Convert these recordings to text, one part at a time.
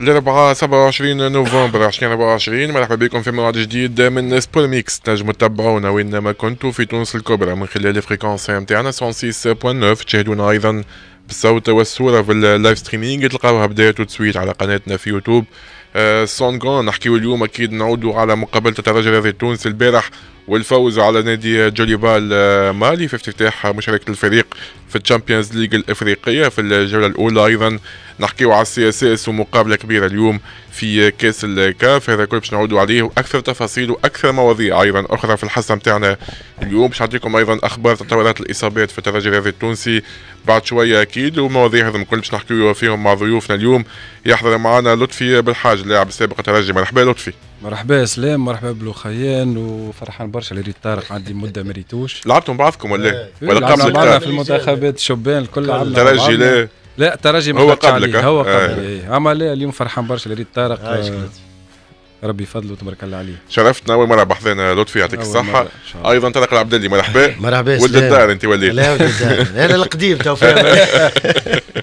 الأربعاء 27 نوفمبر 2024 مرحبا بكم في موعد جديد من سبور ميكس تنجموا تتبعونا وين ما كنتوا في تونس الكبرى من خلال فريكونس نتاعنا 106.9 تشاهدونا أيضا بالصوت والصورة في اللايف ستريمينغ تلقاوها بداية وتسويت على قناتنا في يوتيوب آه، سونغون نحكيو اليوم اكيد نعودوا على مقابله الرجاء الرياضي التونسي البارح والفوز على نادي جوليبال آه، مالي في افتتاح مشاركه الفريق في الشامبيونز ليج الافريقيه في الجوله الاولى ايضا نحكيو على السي اس اس ومقابله كبيره اليوم في كاس الكاف هذا كله باش نعودوا عليه واكثر تفاصيل واكثر مواضيع ايضا اخرى في الحصه نتاعنا اليوم باش نعطيكم ايضا اخبار تطورات الاصابات في الترجي الرياضي التونسي بعد شويه اكيد ومواضيع هذم كل باش نحكيو فيهم مع ضيوفنا اليوم يحضر معنا لطفي بالحاج لاعب السابق الترجي مرحبا لطفي مرحبا سلام مرحبا بلو خيان وفرحان برشا اللي طارق عندي مده ما ريتوش لعبتم بعضكم ولا إيه. ولا قبل في المنتخبات الشبان الكل ترجي لا لا ترجي هو قبلك هو قبلي آه. إيه. اما لا اليوم فرحان برشا ريت طارق آه، آه، ربي يفضله وتبارك الله عليه شرفتنا اول مره بحضنا لطفي يعطيك الصحه ايضا طارق العبدلي مرحبا مرحبا ولد الدار انت وليت لا ولد الدار انا القديم توفيق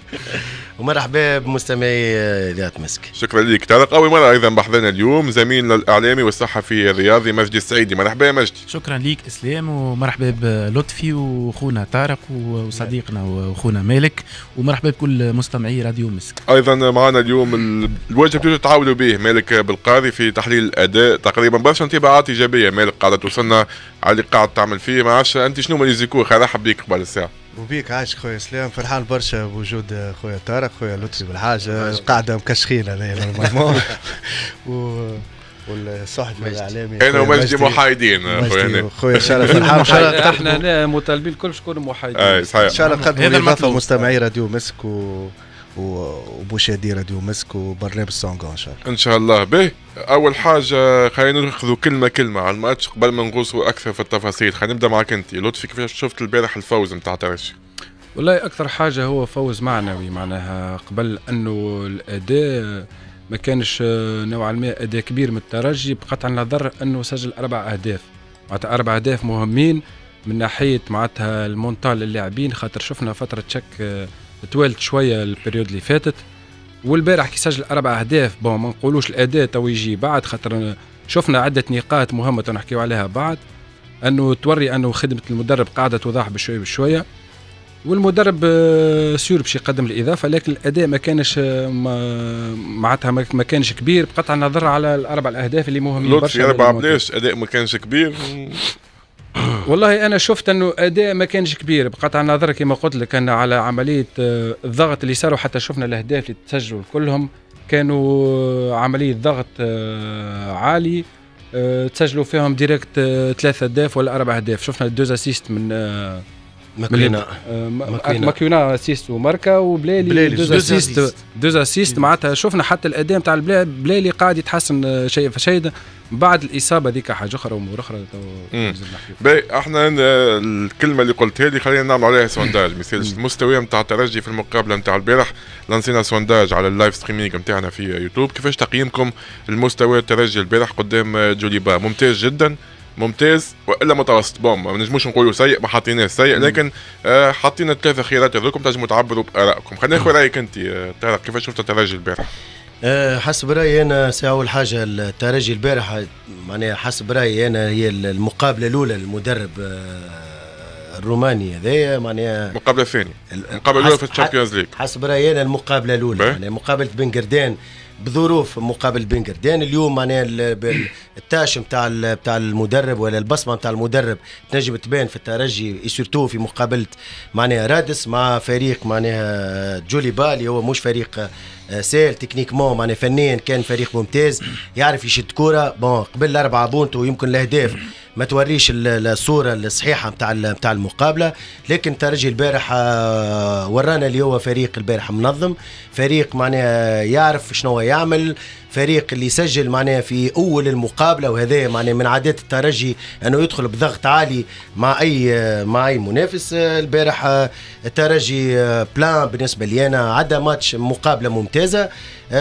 ومرحبا بمستمعي آه، ذات مسك. شكرا لك طارق اول مره ايضا بحضنا اليوم زميلنا الاعلامي والصحفي الرياضي مجدي السعيدي مرحبا يا مجدي. شكرا لك اسلام ومرحبا بلطفي وخونا طارق وصديقنا وخونا مالك ومرحبا بكل مستمعي راديو مسك. ايضا معنا اليوم الواجب تعاونوا به مالك بالقاضي في تحليل الاداء تقريبا برشا انطباعات ايجابيه مالك قاعده توصلنا على اللي قاعد تعمل فيه ما عرفش انت شنو ما لي خير رحب بيك قبل الساعه. وبيك عايش خويا سلام فرحان برشا بوجود خويا طارق خويا لطفي بالحاجه القاعده مكشخين هذايا نورمالمون و والصحفي الاعلامي انا ومجدي محايدين خويا خويا شرف فرحان شرف احنا مطالبين الكل شكون محايدين ان شاء الله نقدموا اضافه المستمعين راديو مسك و وبوشادي راديو مسك وبرنامج سونغ ان شاء الله ان شاء الله به اول حاجه خلينا ناخذ كلمه كلمه على الماتش قبل ما نغوصوا اكثر في التفاصيل خلينا نبدا معك انت لطفي كيفاش شفت البارح الفوز نتاع ترشي والله اكثر حاجه هو فوز معنوي معناها قبل انه الاداء ما كانش نوعا ما اداء كبير من الترجي بقطع النظر انه سجل اربع اهداف معناتها اربع اهداف مهمين من ناحيه معناتها المونتال اللاعبين خاطر شفنا فتره شك توالت شويه البريود اللي فاتت والبارح كي سجل اربع اهداف بون ما نقولوش الاداء تو يجي بعد خاطر شفنا عده نقاط مهمه نحكيو عليها بعد انه توري انه خدمه المدرب قاعده توضح بشويه بشويه والمدرب آه، سيور باش يقدم الاضافه لكن الاداء ما كانش آه، معناتها ما كانش كبير بقطع النظر على الاربع الاهداف اللي مهمين برشا اربع بلاش اداء ما كانش كبير والله انا شفت انه اداء ما كانش كبير بقطع النظر كما قلت لك انا على عمليه الضغط آه، اللي صاروا حتى شفنا الاهداف اللي تسجلوا كلهم كانوا آه، عمليه ضغط آه، عالي تسجلوا فيهم ديريكت ثلاثة اهداف ولا اربع اهداف شفنا الدوز اسيست من ماكوينا آه، ماكوينا اسيست وماركا وبلالي دوز اسيست دوز اسيست معناتها شفنا حتى الاداء نتاع بلالي قاعد يتحسن آه، شيء فشيء بعد الاصابه هذيك حاجه اخرى وامور اخرى باهي احنا آه، الكلمه اللي قلتها هذه خلينا نعمل عليها سونداج مثال المستوى نتاع الترجي في المقابله نتاع البارح لانسينا سونداج على اللايف ستريمينغ نتاعنا في يوتيوب كيفاش تقييمكم المستوى الترجي البارح قدام جوليبا ممتاز جدا ممتاز والا متوسط بوم ما نجموش نقولوا سيء ما حطيناه سيء لكن آه، حطينا ثلاثة الثلاثه خيارات هذوكم تنجموا تعبروا بارائكم خلينا ناخذ رايك انت آه، طارق كيفاش شفت الترجي البارح؟ آه، حسب رايي انا اول حاجه الترجي البارح معناها حسب رايي انا هي المقابله الاولى للمدرب الروماني هذايا معناها المقابله الثانيه المقابله الاولى في الشامبيونز ليج حسب رايي انا المقابله الاولى يعني مقابله بن قردان بظروف مقابل بنجر دين اليوم معناها التاش نتاع نتاع المدرب ولا البصمه نتاع المدرب تنجم تبان في الترجي سورتو في مقابله معناها رادس مع فريق معناها جولي بالي هو مش فريق تكنيك آه، تكنيكمون معناها فنيا كان فريق ممتاز يعرف يشد كوره بون قبل اربعه بونتو يمكن الاهداف ما توريش الصوره الصحيحه نتاع نتاع المقابله لكن ترجي البارح آه، ورانا اللي هو فريق البارح منظم فريق معناها يعرف شنو يعمل فريق اللي سجل معناها في اول المقابله وهذا معناها من عادات الترجي انه يدخل بضغط عالي مع اي مع اي منافس البارح الترجي بلان بالنسبه لي انا عدا ماتش مقابله ممتازه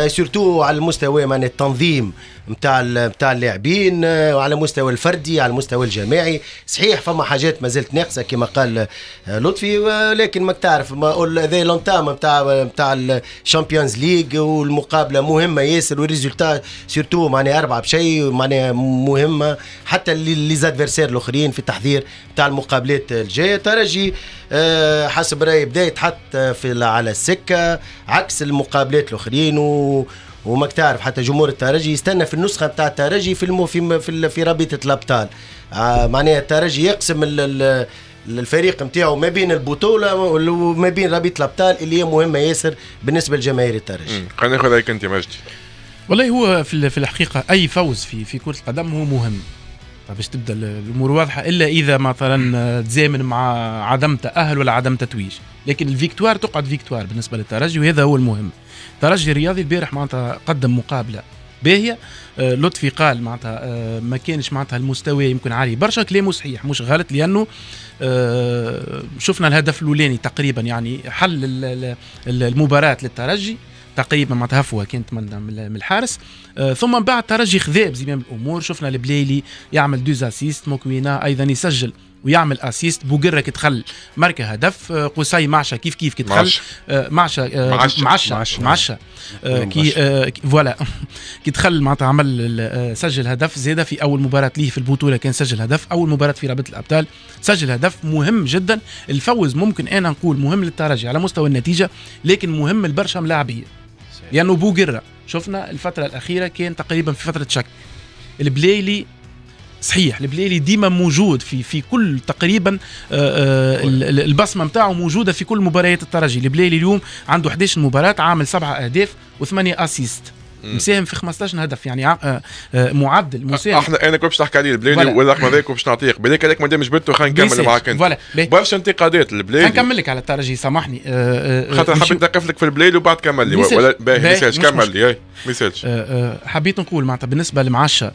سورتو آه، على المستوى معناها التنظيم نتاع نتاع اللاعبين آه، على المستوى الفردي على المستوى الجماعي صحيح فما حاجات ما زالت ناقصه كما قال آه، لطفي ولكن آه، ما تعرف ما ذا لونتام نتاع نتاع الشامبيونز ليغ والمقابله مهمه ياسر والريزولتا سورتو معناها اربعه بشيء معناها مهمه حتى لي زادفيرسير الاخرين في التحضير نتاع المقابلات الجايه ترجي حسب رايي بدا يتحط في على السكه عكس المقابلات الاخرين و وما تعرف حتى جمهور الترجي يستنى في النسخه نتاع الترجي في المو في في, في رابطه الابطال آه، معناها الترجي يقسم ال الفريق نتاعو ما بين البطوله وما بين رابطه الابطال اللي هي مهمه ياسر بالنسبه لجماهير الترجي. خلينا ناخذ هيك انت مجدي. والله هو في في الحقيقه اي فوز في في كره القدم هو مهم. باش تبدا الامور واضحه الا اذا مثلا تزامن مع عدم تاهل ولا عدم تتويج، لكن الفيكتوار تقعد فيكتوار بالنسبه للترجي وهذا هو المهم. ترجي الرياضي البارح معناتها قدم مقابله باهيه آه، لطفي قال معناتها آه، ما كانش معناتها المستوى يمكن عالي برشا كلامه صحيح مش غلط لانه آه، شفنا الهدف الاولاني تقريبا يعني حل المباراه للترجي تقريبا معناتها تهفوها كانت من الحارس ثم من بعد ترجي خذاب زمام الامور شفنا البليلي يعمل دوز اسيست موكوينا ايضا يسجل ويعمل اسيست كي كتخل ماركا هدف آه، قصي معشا كيف كيف كتخل آه، آه، معشا معشا معشا كي فوالا كي دخل معناتها عمل سجل هدف زيادة في اول مباراه ليه في البطوله كان سجل هدف اول مباراه في رابطه الابطال سجل هدف مهم جدا الفوز ممكن انا نقول مهم للترجي على مستوى النتيجه لكن مهم لبرشا ملاعبيه لانه بوغرا شفنا الفتره الاخيره كان تقريبا في فتره شك البلايلي صحيح البليلي ديما موجود في في كل تقريبا آه، آه، البصمه نتاعو موجوده في كل مباريات الترجي البليلي اليوم عنده 11 مباراه عامل سبعه اهداف و اسيست مساهم في 15 هدف يعني آه، آه، معدل مساهم احنا انا كنت باش نحكي عليه البلادي والرقم هذاك باش نعطيك بالك هذاك مادام جبته خلينا نكمل معاك انت برشا انتقادات البلادي نكمل لك على الترجي سامحني آه، خاطر حبيت نقف لك في البلاد وبعد كمل لي ولا باهي ميساج كمل لي إيه، ميساج حبيت نقول معناتها بالنسبه لمعشه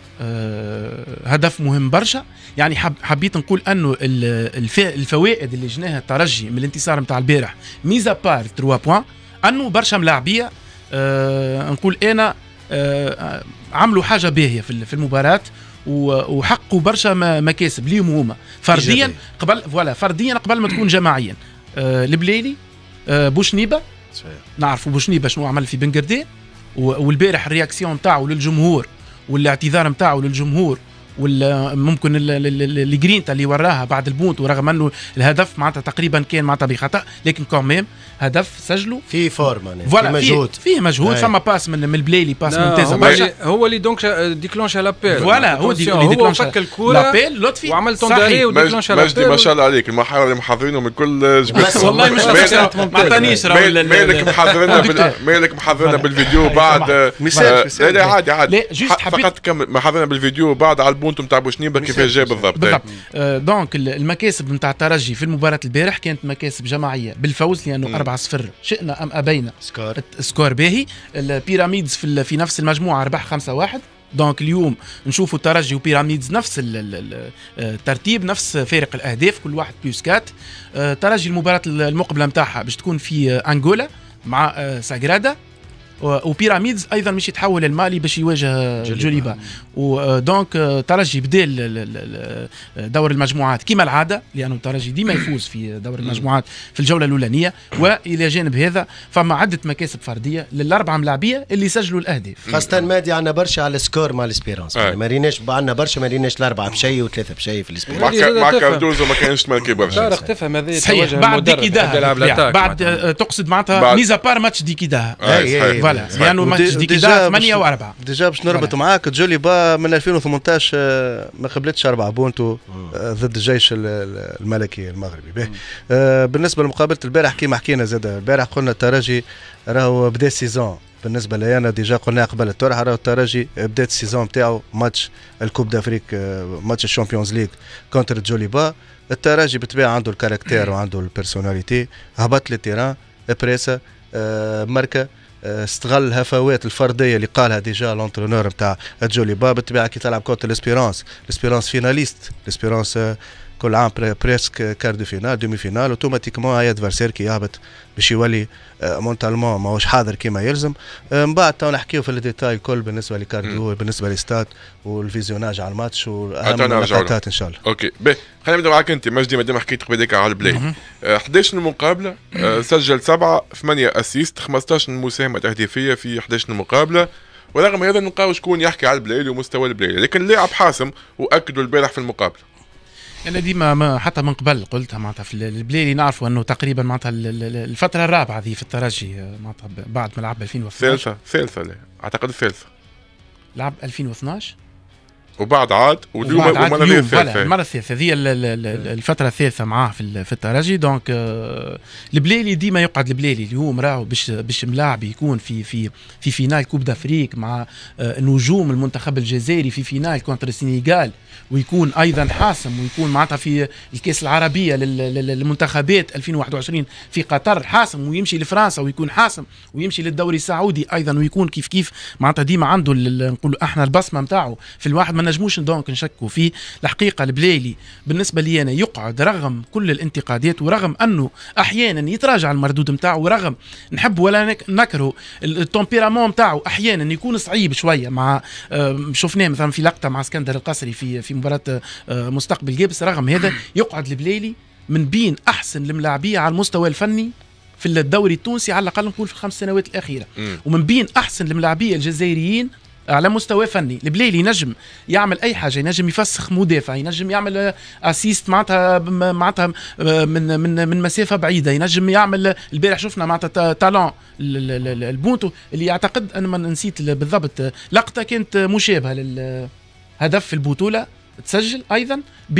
هدف مهم برشا يعني حبيت نقول انه الفوائد اللي جناها الترجي من الانتصار نتاع البارح ميزا بار 3 بوان انه برشا ملاعبيه أه نقول انا أه عملوا حاجه باهيه في المباراه وحقوا برشا مكاسب ليهم هما فرديا إيجابي. قبل فوالا فرديا قبل ما تكون جماعيا أه البليلي أه بوشنيبه نعرفوا بوشنيبه شنو عمل في بنقردين والبارح الرياكسيون نتاعو للجمهور والاعتذار نتاعو للجمهور ممكن الجرينتا اللي وراها بعد البونت ورغم انه الهدف معناتها تقريبا كان معناتها بخطا لكن ميم هدف سجله في فورما يعني، فوالا مجهود فيه مجهود إيه. فما باس من من البليلي باس ممتازه هو, اللي هو اللي دونك ديكلونش لابيل فوالا هو اللي ديكلونش فك الكوره لابيل لطفي وعمل تونداري وديكلونش لابيل مجدي ما شاء الله عليك المحاور اللي محضرينه من كل جبل بس والله مش ما عطانيش مالك محضرنا مالك محضرنا بالفيديو إيه، بعد لا آه، إيه، عادي عادي فقط محضرنا بالفيديو بعد على وانتم نتاع بوشنيبا كيفاش جاي بالضبط بالضبط آه، دونك المكاسب نتاع الترجي في المباراه البارح كانت مكاسب جماعيه بالفوز لانه 4-0 شئنا ام ابينا سكور سكور باهي البيراميدز في, في نفس المجموعه ربح 5-1 دونك اليوم نشوفوا الترجي وبيراميدز نفس الترتيب آه، نفس فارق الاهداف كل واحد بلس 4 آه، ترجي المباراه المقبله نتاعها باش تكون في انغولا مع ساغرادا وبيراميدز ايضا مش يتحول المالي باش يواجه جوليبا ودونك آه، آه، ترجي بدا دور المجموعات كما العاده لانه ترجي ديما يفوز في دور المجموعات في الجوله الاولانيه والى جانب هذا فما عده مكاسب فرديه للاربعه ملاعبيه اللي سجلوا الاهداف خاصه مادي عندنا برشا على السكور مع الاسبيرانس آه. ما ريناش عندنا برشا ما ريناش الاربعه بشيء وثلاثه بشيء في الاسبيرانس مع كاردوزو ما كانش مالكي برشا طارق تفهم هذه بعد ديكيداها بعد تقصد معناتها ميزا بار ماتش ديكيداها فوالا لانه ماتش دي كيدا 8 و4 ديجا باش نربط معاك جولي با من 2018 آه، ما قبلتش اربع بونتو آه، ضد الجيش الملكي المغربي آه، بالنسبه لمقابله البارح كيما حكينا زاد البارح قلنا الترجي راهو بدا سيزون بالنسبه لي انا ديجا قلنا قبل الطرح راهو الترجي بدات السيزون نتاعو ماتش الكوب دافريك ماتش الشامبيونز ليغ كونتر جوليبا الترجي بطبيعه عنده الكاركتير وعنده البيرسوناليتي هبط للتيران بريسا ماركه استغل الهفوات الفرديه اللي قالها ديجا لونترونور نتاع جولي باب بالطبيعه كي تلعب كوت ليسبيرونس ليسبيرونس فيناليست ليسبيرونس آه، كل عام بريسك كارد فينال دومي فينال اوتوماتيكمون هاي ادفرسير كي يهبط باش يولي آه، مونتالمون ماهوش حاضر كيما يلزم آه، من بعد تو نحكيو في الديتاي الكل بالنسبه لكارديو بالنسبه لستات والفيزيوناج على الماتش واهم النقاطات ان شاء الله اوكي باهي خلينا نبدا معاك انت مجدي مادام حكيت قبل على البلاي 11 آه، مقابله سجل سبعه ثمانيه اسيست 15 مساهمه تهديفيه في 11 مقابله ورغم هذا نلقاو شكون يحكي على البلاي ومستوى البلاي لكن لاعب حاسم واكدوا البارح في المقابله انا ديما حتى من قبل قلتها معناتها في البلاي اللي نعرفوا انه تقريبا معناتها الفتره الرابعه هذه في الترجي آه، معناتها بعد ما لعب 2012 ثالثه ثالثه اعتقد ثالثه لعب 2012 وبعد عاد واليوم المره الثالثه المره الثالثه هذه الفتره الثالثه معاه في في الترجي دونك euh, البلالي ديما يقعد البلالي اليوم راهو باش باش ملاعب يكون في في في فينال كوب دافريك مع آه، نجوم المنتخب الجزائري في فينال كونتر السنغال ويكون ايضا حاسم ويكون معناتها في الكاس العربيه للمنتخبات 2021 في قطر حاسم ويمشي لفرنسا ويكون حاسم ويمشي للدوري السعودي ايضا ويكون كيف كيف معناتها ديما عنده نقولوا احنا البصمه نتاعو في الواحد من نجموش دونك نشكوا فيه الحقيقه البلايلي بالنسبه لي انا يقعد رغم كل الانتقادات ورغم انه احيانا يتراجع المردود نتاعو ورغم نحب ولا نكره التومبيرامون نتاعو احيانا يكون صعيب شويه مع آه، شفناه مثلا في لقطه مع اسكندر القصري في في مباراه آه، مستقبل جيبس رغم هذا يقعد البلايلي من بين احسن الملاعبيه على المستوى الفني في الدوري التونسي على الاقل نقول في الخمس سنوات الاخيره مم. ومن بين احسن الملاعبيه الجزائريين على مستوى فني البليلي ينجم يعمل اي حاجه ينجم يفسخ مدافع ينجم يعمل اسيست معناتها معناتها آه، من من من مسافه بعيده ينجم يعمل البارح شفنا معناتها تالون البونتو اللي يعتقد انا ما نسيت بالضبط لقطه كانت مشابهه للهدف في البطوله تسجل ايضا ب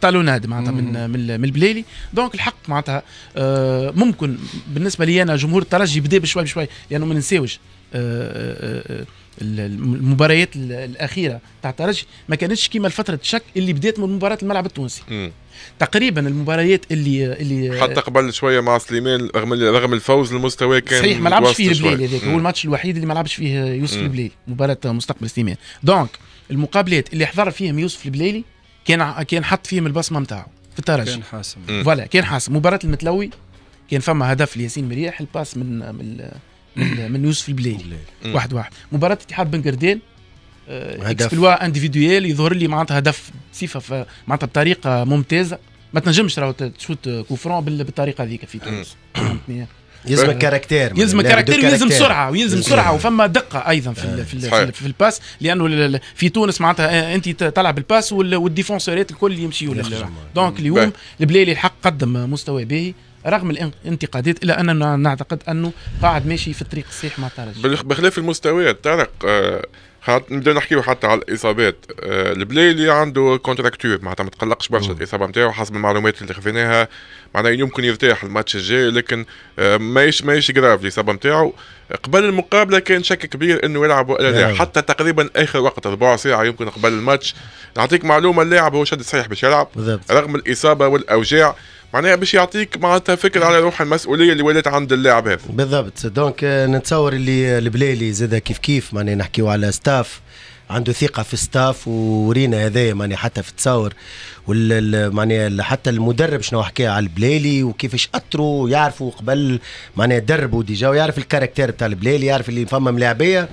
تالوناد آه، معناتها من من البليلي دونك الحق معناتها آه، ممكن بالنسبه لي انا جمهور الترجي بدا بشوي بشوي لانه يعني ما ننساوش آه، آه، آه، المباريات الاخيره تاع الترجي ما كانتش كيما الفتره الشك اللي بدات من مباراه الملعب التونسي مم. تقريبا المباريات اللي اللي حتى قبل شويه مع سليمان رغم رغم الفوز المستوى كان صحيح ما لعبش فيه البليل هذاك هو الماتش الوحيد اللي ما لعبش فيه يوسف م. البليلي مباراه مستقبل سليمان دونك المقابلات اللي حضر فيهم يوسف البليلي كان كان حط فيهم البصمه نتاعو في الترجي كان حاسم فوالا كان حاسم مباراه المتلوي كان فما هدف لياسين مريح الباس من من من, من يوسف البلايلي واحد واحد مباراه اتحاد بن قردين اكسبلوا انديفيدويال يظهر لي معناتها هدف بصفه معناتها بطريقه ممتازه ما تنجمش راهو تشوت كوفرون بالطريقه هذيك في تونس فهمتني يلزم كاركتير يلزم كاركتير ويلزم سرعه ويلزم سرعه وفما دقه ايضا في آه. في, في, في الباس لانه في تونس معناتها آه، انت تلعب الباس والديفونسورات الكل يمشيوا دونك اليوم البلالي الحق قدم مستوى باهي رغم الانتقادات الا اننا نعتقد انه قاعد ماشي في الطريق الصحيح مع ترجي بخلاف المستويات طارق حت... آه، نبدا نحكيو حتى على الاصابات آه، البلايلي عنده كونتراكتور معناتها ما تقلقش برشا الاصابه نتاعو حسب المعلومات اللي خفيناها معناها يمكن يرتاح الماتش الجاي لكن آه، ماهيش ماهيش جراف الاصابه نتاعو قبل المقابله كان شك كبير انه يلعب ولا لا نعم. حتى تقريبا اخر وقت ربع ساعه يمكن قبل الماتش نعطيك معلومه اللاعب هو شد صحيح باش يلعب رغم الاصابه والاوجاع معناها باش يعطيك معناتها فكره على روح المسؤوليه اللي ولات عند اللاعب هذا بالضبط دونك آه، نتصور اللي البلالي زاد كيف كيف معناها نحكيو على ستاف عنده ثقة في ستاف ورينا هذايا معناها حتى في التصاور معناها حتى المدرب شنو حكى على البلالي وكيفاش اثروا يعرفوا قبل معناها دربوا ديجا ويعرف الكاركتير بتاع البلالي يعرف اللي فما ملاعبيه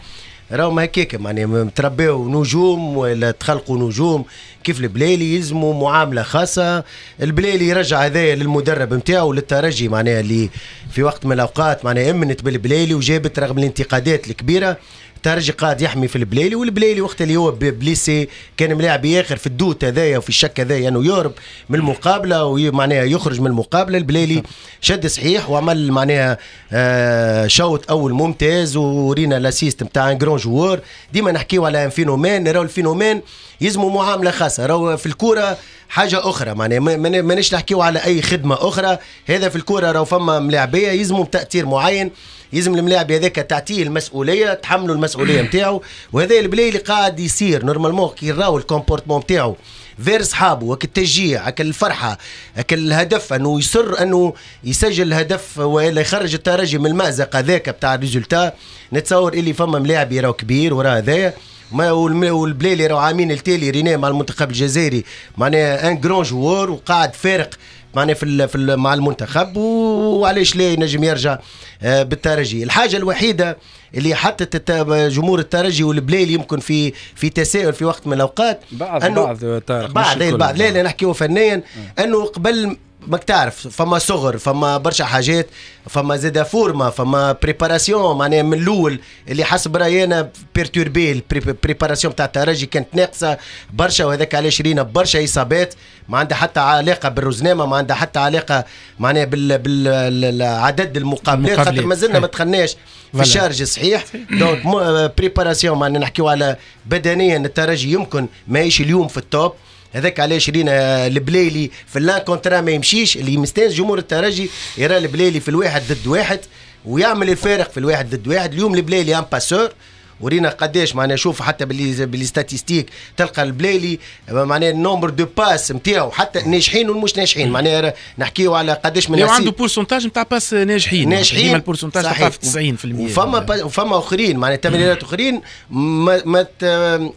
راهم هكاك معناها متربيو نجوم ولا تخلقوا نجوم كيف البلالي يلزموا معامله خاصه البلالي يرجع هذا للمدرب نتاعو للترجي معناها اللي في وقت من الاوقات معناها امنت بالبلالي وجابت رغم الانتقادات الكبيره الترجي قاعد يحمي في البليلي والبليلي وقت اللي هو بليسي كان ملاعب ياخر في الدوت هذايا وفي الشك هذايا انه يعني يهرب من المقابله ومعناها يخرج من المقابله البليلي شد صحيح وعمل معناها شوت آه، شوط اول ممتاز ورينا لاسيست نتاع جرون جوار ديما نحكيو على فينومين راهو الفينومين يلزموا معامله خاصه راهو في الكوره حاجه اخرى معناها مانيش نحكيو على اي خدمه اخرى هذا في الكوره راهو فما ملاعبيه يلزموا بتاثير معين يلزم الملاعب هذاك تعطيه المسؤوليه تحملوا المسؤوليه نتاعو وهذا البلاي اللي قاعد يصير نورمالمون كي راهو الكومبورتمون نتاعو فير صحابه هك التشجيع الفرحه هك الهدف انه يصر انه يسجل هدف والا يخرج الترجي من المازق هذاك بتاع الريزولتا نتصور اللي فما ملاعب راهو كبير وراه هذايا ما اللي راهو عامين التالي رينا مع المنتخب الجزائري معناها ان جرون جوار وقاعد فارق معناها في, في مع المنتخب وعلاش لا ينجم يرجع آه، بالترجي الحاجه الوحيده اللي حطت جمهور الترجي والبلال يمكن في في تساؤل في وقت من الاوقات بعض بعض بعض, بعض لا لا نحكيو فنيا آه. انه قبل ماك تعرف فما صغر فما برشا حاجات فما زادا فورما فما بريباراسيون معناها من الاول اللي حسب رايي انا بيرتوربي البريباراسيون تاع الترجي كانت ناقصه برشا وهذاك علاش رينا برشا اصابات ما عندها حتى علاقه بالرزنامه ما عندها حتى علاقه معناها بالعدد المقابلات خاطر مازلنا ما دخلناش في الشارج صحيح دونك بريباراسيون معناها نحكيو على بدنيا الترجي يمكن ماهيش اليوم في التوب هذاك علاش رينا البليلي في اللان كونترا ما يمشيش اللي مستانس جمهور الترجي يرى البليلي في الواحد ضد واحد ويعمل الفارق في الواحد ضد واحد اليوم البليلي ان باسور ورينا قداش معناها شوف حتى باللي بالستاتيستيك تلقى البلايلي معناها النومبر دو باس نتاعو حتى ناجحين والمش ناجحين معناها نحكيو على قداش من عنده بورسنتاج نتاع باس ناجحين ناجحين ديما البورسنتاج تلقاه في 90% وفما وفما اخرين معناها تمريرات اخرين ما ما,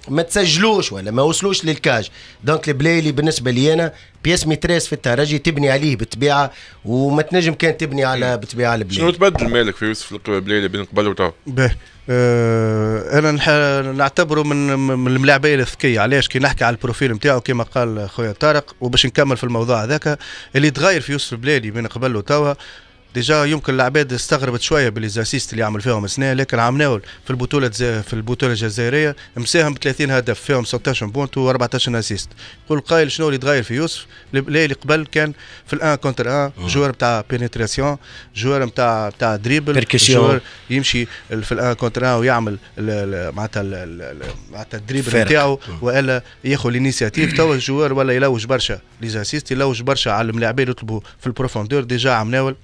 ما تسجلوش ولا ما وصلوش للكاج دونك البلايلي بالنسبه لي انا بياس ميتريس في التهرجي تبني عليه بالطبيعه وما تنجم كان تبني على إيه. بالطبيعه على البلاد شنو تبدل مالك في يوسف القبليه بين قبل وتوا؟ باهي أه انا نح... نعتبره من من الملاعبيه الذكيه علاش كي نحكي على البروفيل نتاعو كما قال خويا طارق وباش نكمل في الموضوع هذاك اللي تغير في يوسف البلادي بين قبل وتوا ديجا يمكن العباد استغربت شويه بالليزاسيست اللي عمل فيهم السنه لكن ناول في البطوله في البطوله الجزائريه مساهم 30 هدف فيهم 16 بونت و14 اسيست يقول قايل شنو اللي تغير في يوسف اللي قبل كان في الان كونتر ان جوار نتاع بينيتراسيون جوار نتاع نتاع دريبل جوار يمشي في الان كونتر ان ويعمل معناتها معناتها الدريبل نتاعو والا ياخذ الانيسياتيف توا الجوار ولا يلوج برشا ليزاسيست يلوج برشا على الملاعبين يطلبوا في البروفوندور ديجا ناول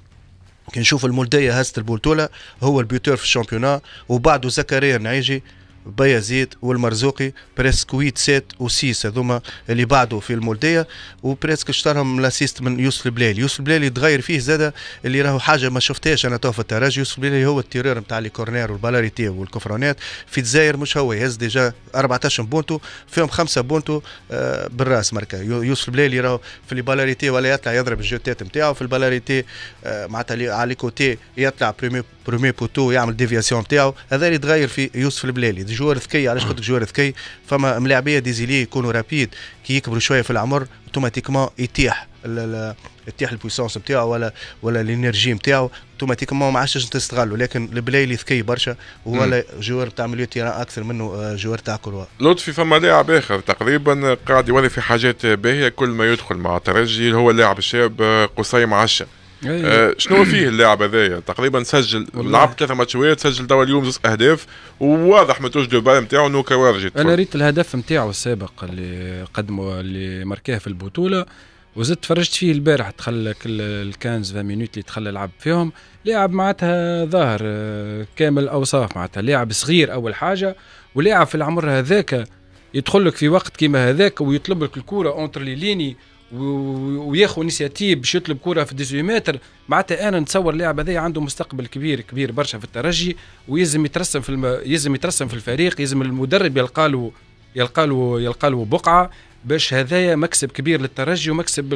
كي نشوف المولديه هزت البولتوله هو البيوتور في الشامبيونا وبعده زكريا النعيجي بيزيد والمرزوقي بريسك 8 7 و6 هذوما اللي بعده في المولديه وبريسك اشترهم لاسيست من يوسف البلالي يوسف البلالي تغير فيه زاده اللي راهو حاجه ما شفتهاش انا تو في الترجي يوسف البلالي هو التيرير نتاع لي كورنير والبالاريتي والكفرونات في الجزائر مش هو يهز ديجا 14 بونتو فيهم خمسه بونتو آه بالراس ماركا يوسف البلالي راهو في بالاريتي ولا يطلع يضرب الجوتات نتاعو في البالاريتي آه معناتها على لي كوتي يطلع برومي برومي بوتو يعمل ديفياسيون نتاعو هذا اللي تغير في يوسف البلالي جوار ذكي علاش قلت جوار ذكي فما ملاعبيه ديزيلي يكونوا رابيد كي يكبروا شويه في العمر اوتوماتيكمون يتيح يتيح البويسونس نتاعو ولا ولا الانرجي نتاعو اوتوماتيكمون ما عادش تستغله لكن البلايلي ذكي برشا ولا جوار تاع مليو تيران اكثر منه آه، جوار تاع كلوا لطفي فما لاعب اخر تقريبا قاعد يولي في حاجات باهيه كل ما يدخل مع الترجي هو اللاعب الشاب آه، قصيم عشه إيه. آه شنو فيه اللاعب هذايا تقريبا سجل لعب ثلاثة ماتشات سجل توا اليوم زوز اهداف وواضح من توج دو بال نتاعو انه كوارجي انا ريت الهدف نتاعو السابق اللي قدمه اللي ماركاه في البطولة وزدت تفرجت فيه البارح تخلى كل الكانز 20 مينوت اللي تخلى لعب فيهم لاعب معناتها ظاهر آه، كامل الاوصاف معناتها لاعب صغير اول حاجه ولاعب في العمر هذاك يدخل لك في وقت كيما هذاك ويطلب لك الكوره اونتر لي ليني وياخذ انيسياتيف باش يطلب كره في 18 متر معناتها انا نتصور اللاعب هذا عنده مستقبل كبير كبير برشا في الترجي ويلزم يترسم في الم... يلزم يترسم في الفريق يلزم المدرب يلقى له يلقى له يلقى له بقعه باش هذايا مكسب كبير للترجي ومكسب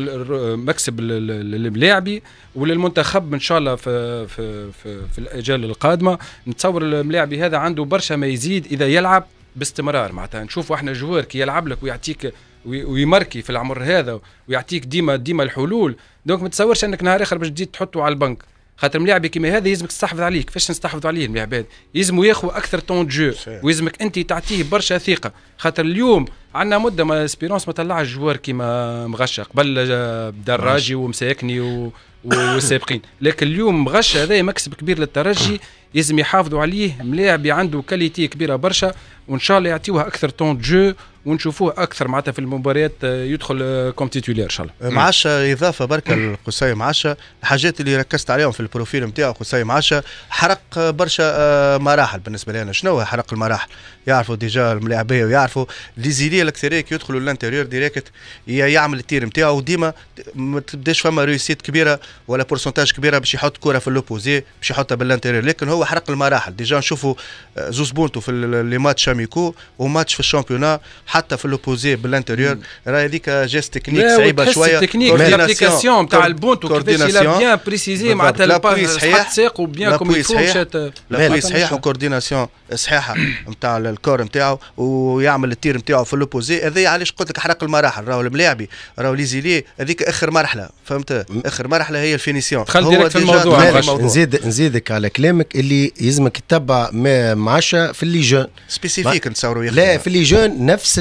مكسب للاعبي وللمنتخب ان شاء الله في في في, في الاجيال القادمه نتصور الملاعبي هذا عنده برشا ما يزيد اذا يلعب باستمرار معناتها نشوفوا احنا جوار كي يلعب لك ويعطيك ويمركي في العمر هذا ويعطيك ديما ديما الحلول دونك ما تصورش انك نهار اخر باش تجي تحطه على البنك خاطر ملاعبي كيما هذا يلزمك تستحفظ عليه كيفاش نستحفظ عليه الملاعب هذا يلزموا ياخذوا اكثر طون جو ويلزمك انت تعطيه برشا ثقه خاطر اليوم عندنا مده ما اسبيرونس ما طلعش جوار كيما مغشى قبل آه، دراجي ومساكني و... والسابقين لكن اليوم مغشى هذا مكسب كبير للترجي لازم يحافظوا عليه ملاعبي عنده كاليتي كبيره برشا وان شاء الله يعطيوها اكثر طون جو ونشوفوه اكثر معناتها في المباريات آه، يدخل كوم آه، تيتولير ان شاء الله. معاشا اضافه برك لقصي معاشا الحاجات اللي ركزت عليهم في البروفيل نتاعو قصي معاشا حرق برشا آه، مراحل بالنسبه لي انا شنو هو حرق المراحل؟ يعرفوا ديجا الملاعبيه ويعرفوا لي الاكثريه كي يدخلوا للانتيريور ديريكت يعمل التير نتاعو وديما ما تبداش فما ريوسيت كبيره ولا بورسنتاج كبيره باش يحط كره في اللوبوزي باش يحطها بالانتيريور لكن هو حرق المراحل ديجا نشوفوا زوز بونتو في لي ماتش اميكو وماتش في الشامبيونا حتى في لوبوزي بالانتيريور راه هذيك جيست تكنيك صعيبه شويه تكنيك ديابليكاسيون تاع البونتو كيفاش يلعب بيان بريسيزي معناتها الباس صحيح تسيق وبيان كوم صحيح لابوي صحيح وكورديناسيون صحيحه نتاع الكور نتاعو ويعمل التير نتاعو في لوبوزي هذا علاش قلت لك حرق المراحل راهو الملاعبي راهو ليزيلي هذيك اخر مرحله فهمت اخر مرحله هي الفينيسيون دخل ديريكت في الموضوع نزيد نزيدك على كلامك اللي يلزمك تتبع مع معشا في اللي جون سبيسيفيك كي كنت تصوروا لا في لي جون نفس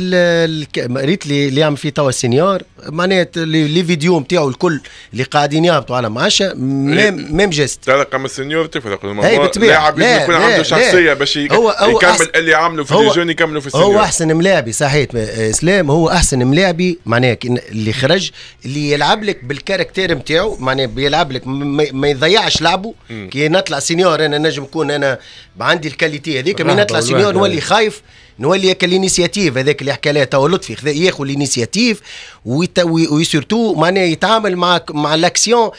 ريت اللي يعمل فيه توا سينيور معناتها لي فيديو نتاعو الكل اللي قاعدين يهبطوا على معاشه ميم ميم جيست تلقى قام السينيور تفرق لاعب يكون عنده شخصيه باش يكمل اللي عملوا في لي جون يكملوا في السينيور هو احسن ملاعبي صحيت اسلام آه، آه، هو احسن ملاعبي معناها اللي خرج اللي يلعب لك بالكاركتير نتاعو معناها بيلعب لك ما يضيعش لعبه كي نطلع سينيور انا نجم نكون انا عندي الكاليتي هذيك كي نطلع سينيور نولي خايف خايف نولي هكا الانيسياتيف هذاك اللي حكى له توا لطفي ياخذ الانيسياتيف وسورتو معناها يتعامل مع مع لاكسيون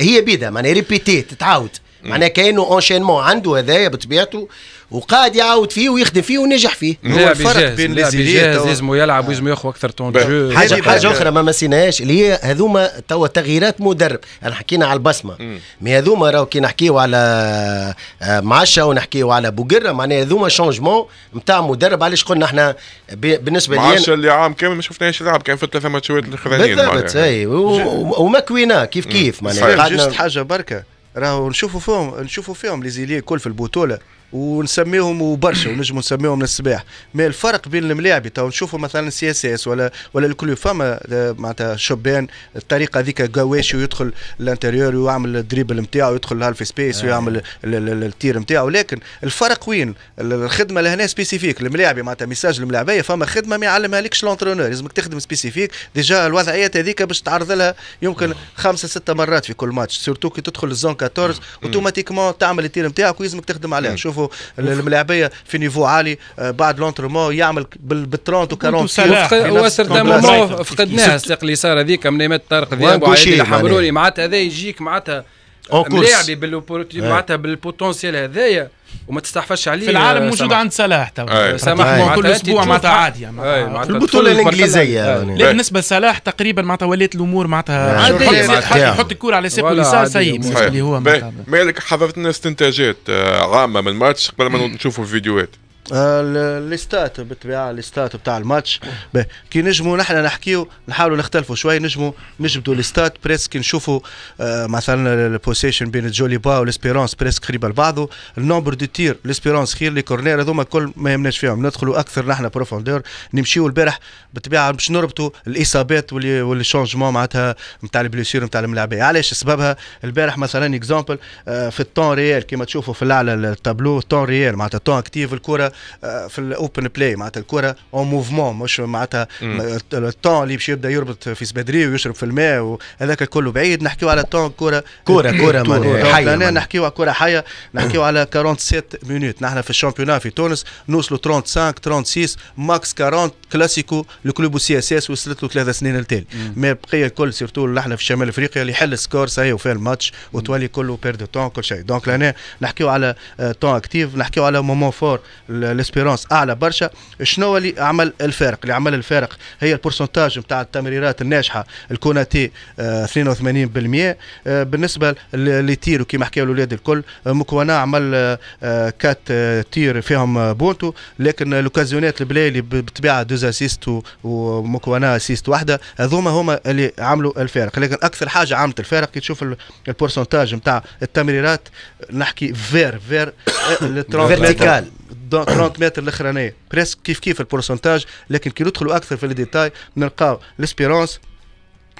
هي بيدها معناها ريبيتي تتعاود معناها كانه اونشينمون عنده هذايا بطبيعته وقاعد يعاود فيه ويخدم فيه ونجح فيه هو الفرق بين ليزيليت لازم يلعب ولازم ياخذ اكثر تون جو حاجه حاجه اخرى ما نسيناهاش اللي هي هذوما توا تغييرات مدرب انا يعني حكينا على البصمه مي هذوما راهو كي نحكيو على آه، معشه ونحكيو على بوقره معناها هذوما شونجمون نتاع مدرب علاش قلنا احنا بالنسبه لي معشه اللي عام كامل ما شفناهش يلعب كان في ثلاثه ماتشات الاخرانيين بالضبط اي وما ومكويناه كيف كيف معناها جست حاجه بركه راهو نشوفوا فيهم نشوفوا فيهم لي زيليه كل في البطوله ونسميهم برشا ونجموا نسميهم للصباح ما الفرق بين الملاعب تو نشوفوا مثلا سي اس اس ولا ولا الكل فما آه، معناتها شبان الطريقه هذيك قواش ويدخل الانتيريور ويعمل الدريبل نتاعو ويدخل الهالف سبيس آه. ويعمل التير نتاعو لكن الفرق وين الخدمه لهنا سبيسيفيك الملاعب معناتها ميساج الملاعبيه فما خدمه ما يعلمها لكش لونترونور لازمك تخدم سبيسيفيك ديجا الوضعيات هذيك باش تعرض لها يمكن آه. خمسه سته مرات في كل ماتش سورتو كي تدخل الزون 14 اوتوماتيكمون تعمل التير نتاعك ويلزمك تخدم عليها شوف نشوفوا الملاعبيه في نيفو عالي آه، بعد لونترمون يعمل بال 30 و 40 وسرتان فقدناها الساق صار هذيك من طارق ذياب وعلي الحمروني معناتها هذا يجيك معناتها لاعبي بالبروت... معناتها إيه. بالبوتونسيال هذايا وما تستحفظش عليه في العالم موجود عند صلاح توا إيه. سامحني طيب. كل اسبوع معناتها عادي إيه، البطوله الانجليزيه يعني. لا بالنسبه لصلاح تقريبا معناتها ولات الامور معناتها عاديه يحط الكورة على سيبو اليسار سيء بالنسبه اللي هو مالك حضرت لنا استنتاجات آه، عامه من ماتش قبل ما نشوفوا الفيديوهات آه، الستات بالطبيعه الستات بتاع الماتش كي نجموا نحن نحكيو نحاولوا نختلفوا شوي نجموا نجبدوا ليستات بريسك نشوفوا آه، مثلا البوسيشن بين جولي با والاسبيرونس بريسك قريب لبعضه النومبر دو تير الاسبيرونس خير لي كورنير هذوما الكل ما يهمناش فيهم ندخلوا اكثر نحن بروفوندور نمشيو البارح بالطبيعه باش نربطوا الاصابات والشونجمون معناتها نتاع البليسير نتاع الملاعبيه علاش سببها البارح مثلا اكزامبل آه، في التون ريال كيما تشوفوا في الاعلى التابلو التون ريال معناتها التون اكتيف الكره آه، في الاوبن بلاي معناتها الكره اون موفمون مش معناتها التون اللي باش يبدا يربط في سبادري ويشرب في الماء وهذاك كله بعيد نحكيو على تون كره كره كره حيه نحكيو على كره حيه نحكيو على 47 مينوت نحن في الشامبيونا في تونس نوصلوا 35 36 ماكس 40 كلاسيكو لكلوب سي اس اس وصلت له ثلاث سنين التالي ما بقي الكل سيرتو نحن في شمال افريقيا اللي يحل سكور صحيح وفي الماتش وتولي كله بيرد طون تون كل شيء دونك لهنا نحكيو على تون اكتيف نحكيو على مومون فور الاسبيرونس اعلى برشا شنو اللي عمل الفارق اللي عمل الفارق هي البورسنتاج نتاع التمريرات الناجحه الكوناتي 82% آه، آه، بالنسبه للتير كيما حكى الاولاد الكل آه، مكونا عمل كات تير فيهم بونتو لكن لوكازيونات البلايلي بطبيعه دوز اسيست ومكونا اسيست واحده هذوما هما اللي عملوا الفارق لكن اكثر حاجه عملت الفارق كي تشوف البورسنتاج نتاع التمريرات نحكي فير فير فيرتيكال 30 متر الاخرانيه بريس كيف كيف البورسنتاج لكن كي ندخلوا اكثر في الديتاي نلقاو ليسبيرونس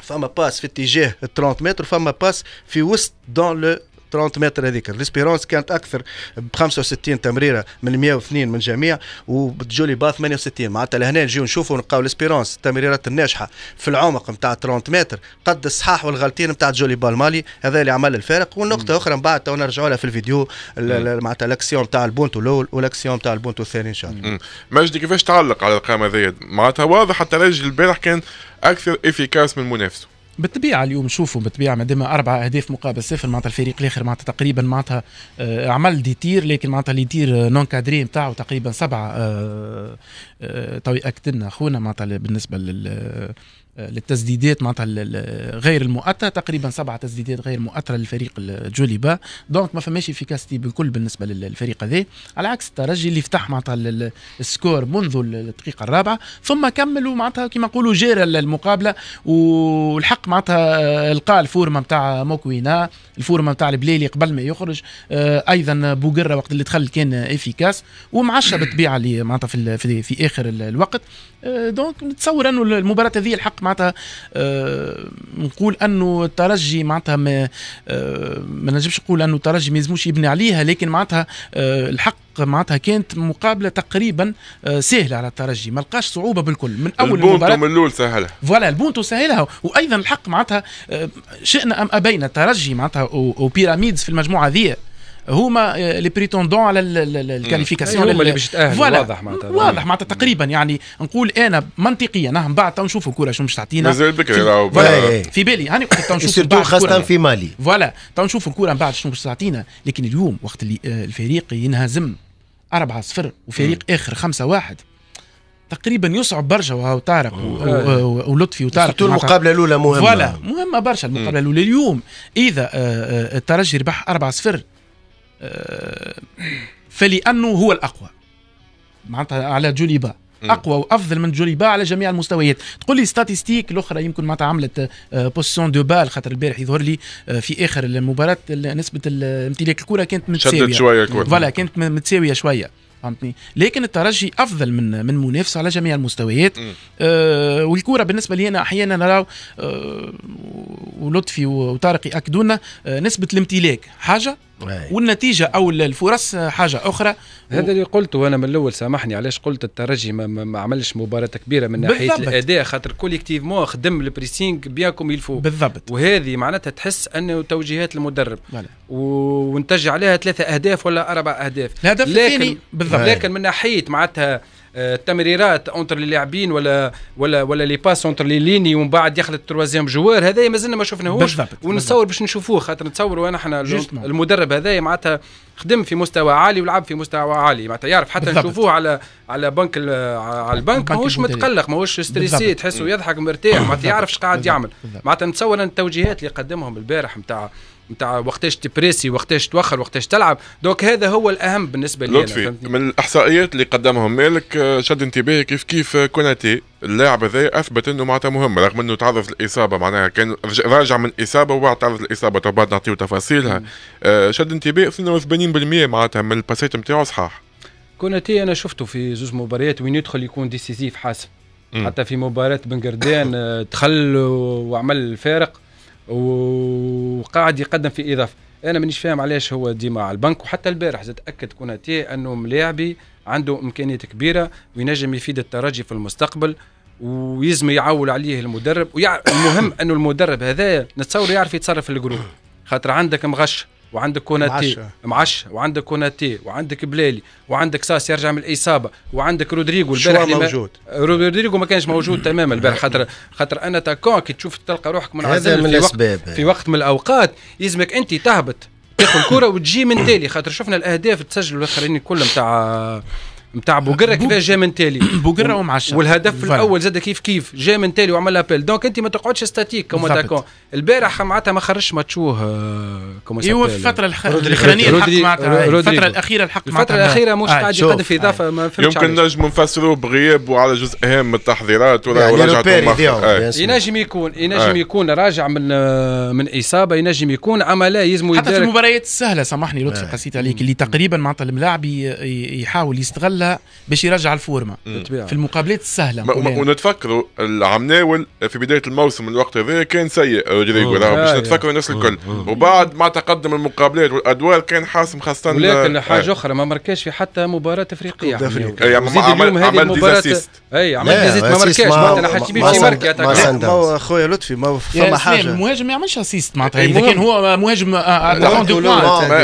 فما باس في اتجاه ال 30 متر فما باس في وسط دون لو 30 متر هذيك ليسبيرونس كانت اكثر ب 65 تمريره من 102 من جميع وجولي با 68 معناتها لهنا نجيو نشوفوا نلقاو ليسبيرونس التمريرات الناجحه في العمق نتاع 30 متر قد الصحاح والغلطين نتاع جولي با المالي هذا اللي عمل الفارق والنقطه مم. اخرى من بعد تو نرجعوا لها في الفيديو معناتها الاكسيون نتاع البونتو الاول والاكسيون نتاع البونتو الثاني ان شاء الله مجدي كيفاش تعلق على القائمه هذيا معناتها واضح حتى نجم البارح كان اكثر افيكاس من منافسه بالطبيعه اليوم شوفوا بالطبيعه ما دام أربعة اهداف مقابل صفر معناتها الفريق الاخر معناتها تقريبا معناتها آه، عمل دي تير لكن معناتها اللي يطير نون آه، كادري نتاعو تقريبا سبعه آه، تو ياكد لنا خونا معناتها بالنسبه لل آه، للتسديدات معناتها غير المؤثره تقريبا سبعه تسديدات غير مؤثره للفريق جوليبا دونك ما فماش افيكاستي بالكل بالنسبه للفريق هذا على عكس الترجي اللي فتح معناتها السكور منذ الدقيقه الرابعه ثم كمل معناتها كما نقولوا جير المقابله والحق معناتها آه، لقى الفورمه نتاع موكوينا الفورمه نتاع البليلي قبل ما يخرج آه، ايضا بوغرا وقت اللي دخل كان افيكاس ومعشى بالطبيعه اللي معناتها في, في اخر الوقت آه، دونك نتصور انه المباراه هذه الحق معناتها آه، نقول انه الترجي معناتها ما آه، ما نجمش نقول انه الترجي ما يلزموش يبني عليها لكن معناتها الحق معناتها كانت مقابله تقريبا سهله على الترجي ما لقاش صعوبه بالكل من اول البونتو من الاول سهلها فوالا البونتو سهلها وايضا الحق معناتها شئنا ام ابينا الترجي معناتها وبيراميدز في المجموعه هذه هما لي آه، بريتوندون على الكاليفيكاسيون أيوه، هما اللي باش تاهلوا واضح معناتها واضح معناتها تقريبا يعني نقول انا منطقيا من نعم، بعد تو نشوفوا الكره شنو باش تعطينا مازال بكري إيه، إيه. في بالي هاني تو نشوفوا سيرتو خاصه في مالي فوالا تو نشوفوا الكره من بعد شنو باش تعطينا لكن اليوم وقت اللي آه، الفريق ينهزم 4 0 وفريق اخر 5 1 تقريبا يصعب برشا وهو طارق آه. ولطفي وطارق المقابله الاولى مهمه فوالا مهمه برشا المقابله الاولى اليوم اذا الترجي ربح 4 0 آه، فلأنه هو الأقوى معناتها على جوليبا اقوى وافضل من جوليبا على جميع المستويات تقول لي ستاتستيك الاخرى يمكن معناتها عملت بوسون دو بال خاطر البارح يظهر لي آه، في اخر المباراه نسبه امتلاك الكره كانت متساويه شدت شويه فوالا كانت متساويه شويه فهمتني لكن الترجي افضل من من منافس على جميع المستويات آه والكوره بالنسبه لي انا احيانا نراو آه ولطفي وطارق ياكدونا آه نسبه الامتلاك حاجه والنتيجه او الفرص حاجه اخرى هذا و... اللي قلته انا من الاول سامحني علاش قلت الترجي ما, ما عملش مباراه كبيره من ناحيه بالضبط. الاداء خاطر كوليكتيفمون خدم البريسينغ بياكم يلفو بالضبط وهذه معناتها تحس انه توجيهات المدرب نعم. و... ونتج عليها ثلاثه اهداف ولا اربع اهداف الهدف لكن الثاني بالضبط لكن من ناحيه معناتها التمريرات اونتر اللاعبين ولا ولا ولا لي باس اونتر لي ليني ومن بعد يخلط التروازيام جوار هذا مازلنا ما شفناهوش ونتصور باش نشوفوه خاطر نتصور وانا احنا المدرب هذا معناتها خدم في مستوى عالي ولعب في مستوى عالي معناتها يعرف حتى بالضبط. نشوفوه على على بنك على البنك ماهوش متقلق ماهوش ستريسي تحسه يضحك مرتاح معناتها يعرف اش قاعد يعمل معناتها نتصور ان التوجيهات اللي قدمهم البارح نتاع نتاع وقتاش تبريسي وقتاش توخر وقتاش تلعب دوك هذا هو الاهم بالنسبه لي لطفي من الاحصائيات اللي قدمهم مالك آه، شد انتباهي كيف كيف كوناتي اللاعب هذا اثبت انه معناتها مهم رغم انه تعرض للاصابه معناها كان راجع من اصابه وبعد تعرض للاصابه تو بعد نعطيو تفاصيلها آه، شد انتباهي 82% معناتها من الباسيت نتاعو صحاح كوناتي انا شفته في زوج مباريات وين يدخل يكون ديسيزيف حاسم حتى في مباراه بن قردان دخل آه، وعمل فارق وقاعد يقدم في اضافه انا مانيش فاهم علاش هو ديما على البنك وحتى البارح زاد اكد كوناتي انه ملاعبي عنده امكانيات كبيره وينجم يفيد الترجي في المستقبل ويزم يعول عليه المدرب ويع... المهم انه المدرب هذا نتصور يعرف يتصرف في الجروب خاطر عندك مغش وعندك كوناتي معش وعندك كوناتي وعندك بلالي وعندك ساس يرجع من الاصابه وعندك رودريجو البارح موجود رودريجو ما كانش موجود تماما البارح خاطر خاطر انا تاكون كي تشوف تلقى روحك منعزل من في الأسباب. وقت في وقت من الاوقات يلزمك انت تهبط تاخذ الكره وتجي من تالي خاطر شفنا الاهداف تسجلوا الاخرين كلهم تاع نتاع بوغرا كيفاش جا من تالي ومع ومعشر والهدف الاول زاد كيف كيف جا من تالي وعمل لابيل دونك انت ما تقعدش ستاتيك كما تكون البارح معناتها ما خرجش ماتشوه كما ايوا في الفتره الاخرانيه الحق معناتها الفتره الاخيره الحق الفتره الاخيره مش آه، قاعد يقدم في اضافه ما فهمتش يمكن نجم نفسروا بغياب وعلى جزء هام من التحضيرات ورجعت يعني ينجم يكون ينجم آه. يكون راجع من آه، من اصابه ينجم يكون اما لا يلزم حتى في المباريات السهله سامحني لطفي قسيت عليك اللي تقريبا معناتها الملاعب يحاول يستغل باش يرجع الفورمه في المقابلات السهله ونتفكروا العمناول في بدايه الموسم الوقت هذا كان سيء رودريجو باش آه، نتفكروا آه. الناس الكل وبعد ما تقدم المقابلات والادوار كان حاسم خاصه ولكن آه، حاجه اخرى ما ماركاش في حتى مباراه افريقيه يعني اي عمل عمل ديزاسيست اي عمل ديزاسيست ما ماركاش معناتها حشيمي باش يماركي هو خويا لطفي ما فما حاجه المهاجم ما يعملش اسيست معناتها اذا كان هو مهاجم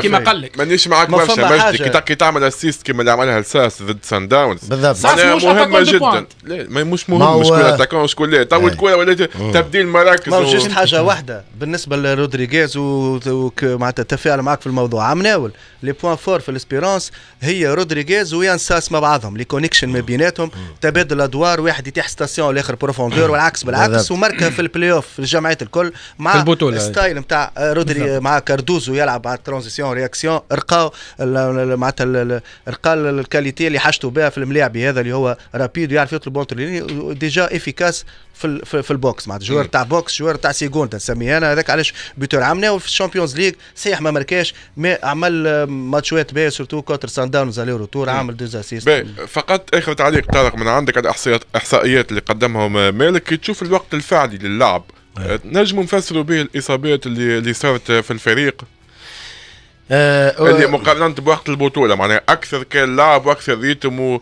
كيما قال لك مانيش معاك برشا مجدي كي تعمل اسيست كيما اللي عملها الساس ضد سان داونز بالضبط مهمه جدا لا ما مش مهم شكون اتاكون شكون لا تو الكره ولات تبديل مراكز ما جوست حاجه واحده بالنسبه لرودريغيز ومعناتها تفاعل معك في الموضوع عم ناول لي بوان فور في الاسبيرونس هي رودريغيز ويان ساس مع بعضهم لي كونيكشن ما بيناتهم إيه. تبادل ادوار واحد يتيح ستاسيون والاخر بروفوندور إيه. والعكس بالعكس وماركه في البلاي اوف في الجمعيات الكل مع الستايل نتاع رودري مع كاردوزو يلعب على الترانزيسيون رياكسيون رقاو معناتها رقا الكاليتي اللي حاجته بها في الملاعب هذا اللي هو رابيد ويعرف يطلب اونتر ديجا افيكاس في في البوكس معناتها جوار تاع بوكس جوار تاع سيكوندا نسميه انا هذاك علاش بيتور عامنا في الشامبيونز ليغ صحيح ما ماركاش مي عمل آه، ماتشات باهيه سورتو كوتر سان داونز علي روتور عامل دوز اسيست فقط اخر تعليق طارق من عندك على احصائيات احصائيات اللي قدمهم آه، مالك كي تشوف الوقت الفعلي للعب نعم. آه، نجم نفسروا به الاصابات اللي, اللي صارت في الفريق آه اللي مقارنه بوقت البطوله معناها اكثر كان لعب واكثر ريتم و...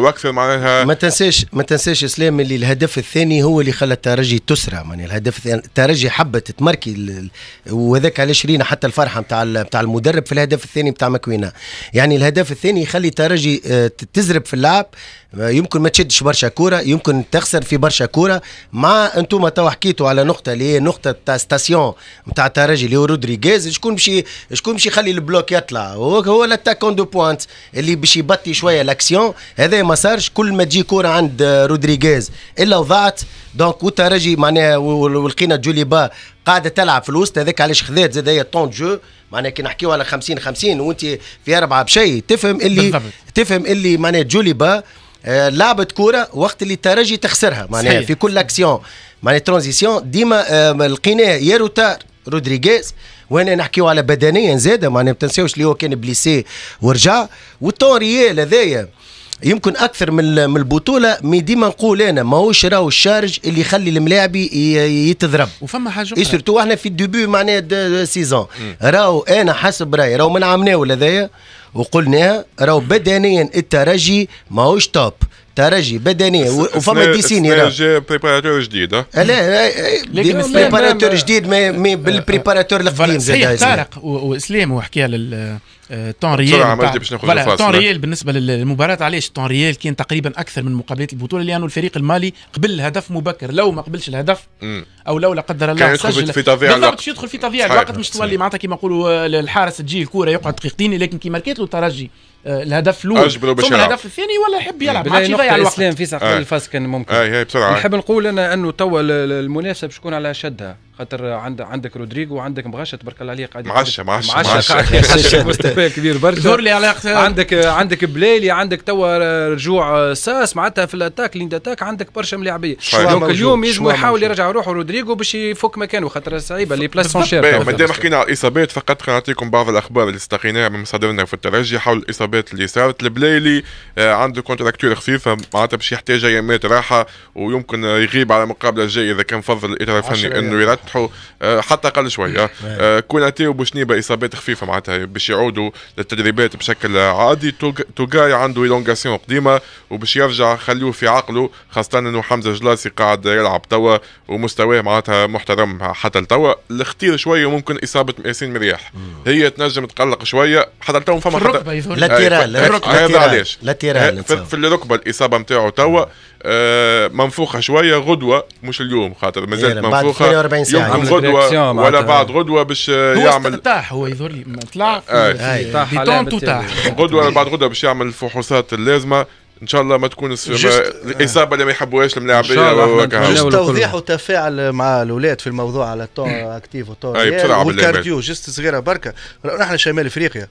واكثر معناها ما تنساش ما تنساش اسلام اللي الهدف الثاني هو اللي خلى الترجي تسرى معناها الهدف الترجي حبت تمركي ال... وهذاك علاش رينا حتى الفرحه نتاع نتاع المدرب في الهدف الثاني نتاع مكوينا يعني الهدف الثاني يخلي الترجي آه، تزرب في اللعب يمكن ما تشدش برشا كوره يمكن تخسر في برشا كوره مع انتم تو حكيتوا على نقطه اللي هي نقطه تاع ستاسيون نتاع ترجي اللي هو رودريغيز شكون باش شكون باش يخلي البلوك يطلع هو هو الاتاكون دو بوانت اللي باش يبطي شويه الاكسيون هذا ما صارش كل ما تجي كوره عند رودريغيز الا وضعت دونك والترجي معناها ولقينا جوليبا قاعده تلعب في الوسط هذاك علاش خذات زاد هي طون جو معناها كي نحكيو على 50 50 وانت في اربعه بشيء تفهم اللي بالضبط. تفهم اللي معناها جوليبا آه، لعبه كوره وقت اللي ترجي تخسرها معناها في كل اكسيون معناها ترانزيسيون ديما آه، لقيناه يا روتار رودريغيز وهنا نحكيو على بدنيا زاده معناها ما تنساوش اللي هو كان بليسي ورجع والتون ريال هذايا يمكن اكثر من من البطوله مي ديما نقول انا ماهوش راهو الشارج اللي يخلي الملاعبي يتضرب وفما حاجه سورتو احنا في الديبي معناها سيزون راهو انا حسب رايي راهو من عامناه ولا ذايا وقلناها راهو بدنيا الترجي ماهوش توب ترجي بدني وفما سينيرا جا بريباراتور جديد لا لكن بريباراتور جديد مي بالبريباراتور القديم صحيح طارق واسلام وحكيها لل تون آه، ريال تون ريال بالنسبه للمباراه علاش تون ريال كان تقريبا اكثر من مقابلات البطوله لانه الفريق المالي قبل الهدف مبكر لو ما قبلش الهدف او لو لا قدر الله سجل في تضييع الوقت يدخل في تضييع الوقت مش تولي معناتها كيما نقولوا آه، الحارس تجي الكوره يقعد دقيقتين لكن كيما لقيت له الترجي آه، الهدف الاول ثم الهدف الثاني ولا يحب يلعب ما عادش يضيع الوقت اسلام في ساق آه. الفاس كان ممكن آه بسرعه نحب نقول انا انه توا المنافسه باش تكون على شدها خاطر عندك عندك رودريجو وعندك مغشه تبارك الله عليه قاعد معشه معشه معشه قاعد مستوى كبير برشا دور لي على عندك عندك بلايلي عندك توا رجوع ساس معناتها في الاتاك لين اتاك عندك برشا ملاعبيه دونك اليوم يجم يحاول يرجع روحه رودريجو باش يفك مكانه خاطر صعيبه لي بلاس سون شير مادام حكينا على الاصابات فقط خلينا نعطيكم بعض الاخبار اللي استقيناها من مصادرنا في الترجي حول الاصابات اللي صارت البلايلي آه، عنده كونتراكتور خفيفه معناتها باش يحتاج ايامات راحه ويمكن يغيب على المقابله الجايه اذا كان فضل الاطار الفني انه يرتب يفتحوا آه، حتى اقل شويه آه، آه، كوناتي وبوشنيبه اصابات خفيفه معناتها باش يعودوا للتدريبات بشكل عادي توغاي عنده الونغاسيون قديمه وباش يرجع خلوه في عقله خاصه انه حمزه جلاسي قاعد يلعب توا ومستواه معناتها محترم حتى لتوا الاختير شويه ممكن اصابه ياسين مرياح هي تنجم تقلق شويه حتى لتوا فما حتى تيرال هذا علاش في الركبه الاصابه نتاعو توا آه، منفوخه شويه غدوه مش اليوم خاطر مازالت إيه، منفوخه 48 ساعه يمكن غدوه ولا بعد غدوه باش آه، يعمل هو آه، طاح هو يظهر لي طلع طاح غدوه ولا بعد غدوه باش يعمل الفحوصات اللازمه ان شاء الله ما تكون الاصابه اللي ما يحبوهاش الملاعبيه توضيح وتفاعل مع الاولاد في الموضوع على التو إيه. اكتيف بسرعه والكارديو جست صغيره بركه نحن شمال افريقيا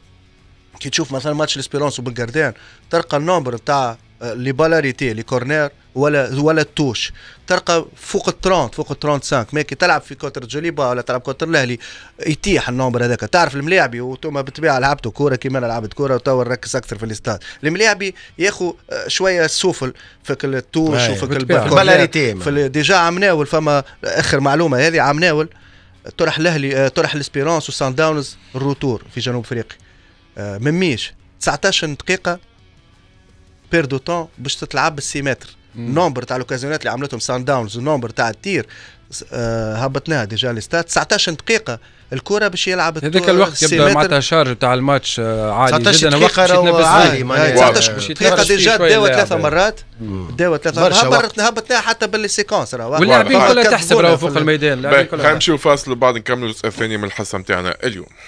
كي تشوف مثلا ماتش ليسبيرونس وبلغردان تلقى النومبر نتاع آه، لي بالاريتي لي كورنير ولا ولا التوش تلقى فوق ال 30 فوق ال 35 ما كي تلعب في كوتر جوليبا ولا تلعب كوتر الاهلي يتيح النومبر هذاك تعرف الملاعبي وتوما بالطبيعه لعبتوا كوره كيما انا لعبت كوره وتوا نركز اكثر في الاستاد الملاعبي ياخو آه، شويه السوفل في التوش وفي البالاريتي في ديجا عمناول فما اخر معلومه هذه عمناول طرح الاهلي آه، طرح الاسبيرونس وسان داونز الروتور في جنوب افريقيا آه، مميش 19 دقيقه بير دو تون باش تتلعب بالسيمتر النومبر تاع لوكازيونات اللي عملتهم سان داونز النومبر تاع التير آه هبطناها ديجا ستات 19 دقيقه الكره باش يلعب هذاك الوقت يبدا معناتها شارج تاع الماتش آه، عالي جدا وقت عالي معناتها 19 دقيقه ديجا داو ثلاثه مرات داو ثلاثه مرات هبطناها حتى باللي سيكونس واللاعبين كلها تحسب راهو فوق الميدان خلينا نمشيو فاصل وبعد نكملوا الجزء الثاني من الحصه نتاعنا اليوم